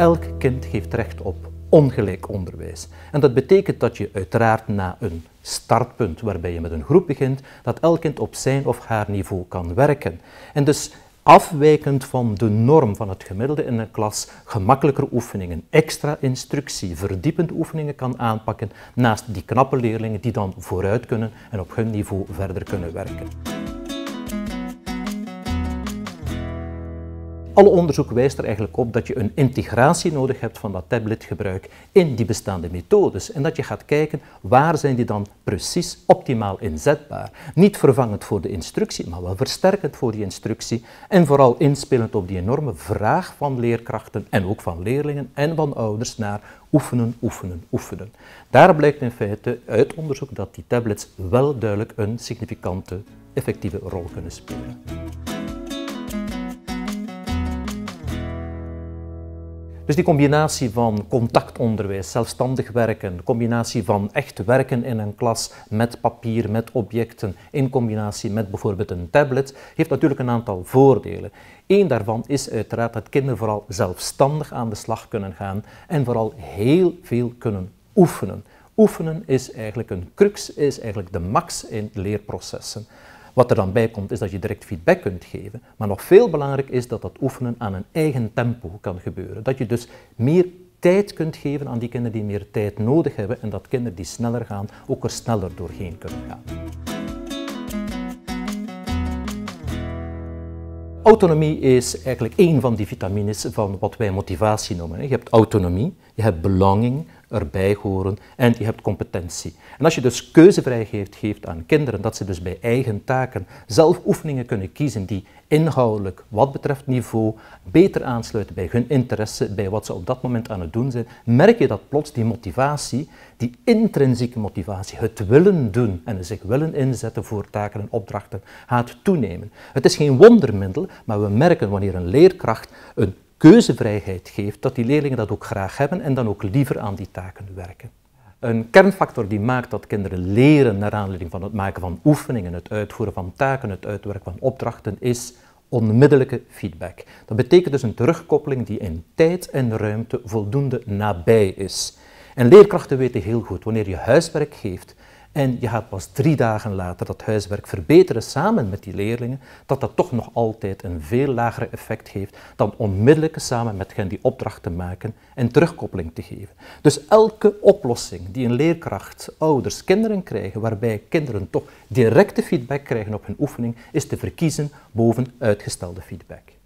Elk kind heeft recht op ongelijk onderwijs. En dat betekent dat je uiteraard na een startpunt waarbij je met een groep begint, dat elk kind op zijn of haar niveau kan werken. En dus afwijkend van de norm van het gemiddelde in een klas gemakkelijker oefeningen, extra instructie, verdiepende oefeningen kan aanpakken naast die knappe leerlingen die dan vooruit kunnen en op hun niveau verder kunnen werken. Alle onderzoek wijst er eigenlijk op dat je een integratie nodig hebt van dat tabletgebruik in die bestaande methodes. En dat je gaat kijken waar zijn die dan precies optimaal inzetbaar. Niet vervangend voor de instructie, maar wel versterkend voor die instructie. En vooral inspelend op die enorme vraag van leerkrachten en ook van leerlingen en van ouders naar oefenen, oefenen, oefenen. Daar blijkt in feite uit onderzoek dat die tablets wel duidelijk een significante effectieve rol kunnen spelen. Dus die combinatie van contactonderwijs, zelfstandig werken, combinatie van echt werken in een klas met papier, met objecten, in combinatie met bijvoorbeeld een tablet, heeft natuurlijk een aantal voordelen. Eén daarvan is uiteraard dat kinderen vooral zelfstandig aan de slag kunnen gaan en vooral heel veel kunnen oefenen. Oefenen is eigenlijk een crux, is eigenlijk de max in leerprocessen. Wat er dan bij komt is dat je direct feedback kunt geven, maar nog veel belangrijker is dat dat oefenen aan een eigen tempo kan gebeuren. Dat je dus meer tijd kunt geven aan die kinderen die meer tijd nodig hebben en dat kinderen die sneller gaan ook er sneller doorheen kunnen gaan. Autonomie is eigenlijk één van die vitamines van wat wij motivatie noemen. Je hebt autonomie, je hebt belonging, erbij horen en je hebt competentie. En als je dus keuzevrijheid geeft aan kinderen, dat ze dus bij eigen taken zelf oefeningen kunnen kiezen die inhoudelijk wat betreft niveau beter aansluiten bij hun interesse, bij wat ze op dat moment aan het doen zijn, merk je dat plots die motivatie, die intrinsieke motivatie, het willen doen en zich willen inzetten voor taken en opdrachten gaat toenemen. Het is geen wondermiddel, maar we merken wanneer een leerkracht een keuzevrijheid geeft, dat die leerlingen dat ook graag hebben en dan ook liever aan die taken werken. Een kernfactor die maakt dat kinderen leren naar aanleiding van het maken van oefeningen, het uitvoeren van taken, het uitwerken van opdrachten, is onmiddellijke feedback. Dat betekent dus een terugkoppeling die in tijd en ruimte voldoende nabij is. En leerkrachten weten heel goed, wanneer je huiswerk geeft, en je gaat pas drie dagen later dat huiswerk verbeteren samen met die leerlingen, dat dat toch nog altijd een veel lager effect heeft dan onmiddellijk samen met hen die opdracht te maken en terugkoppeling te geven. Dus elke oplossing die een leerkracht, ouders, kinderen krijgen, waarbij kinderen toch directe feedback krijgen op hun oefening, is te verkiezen boven uitgestelde feedback.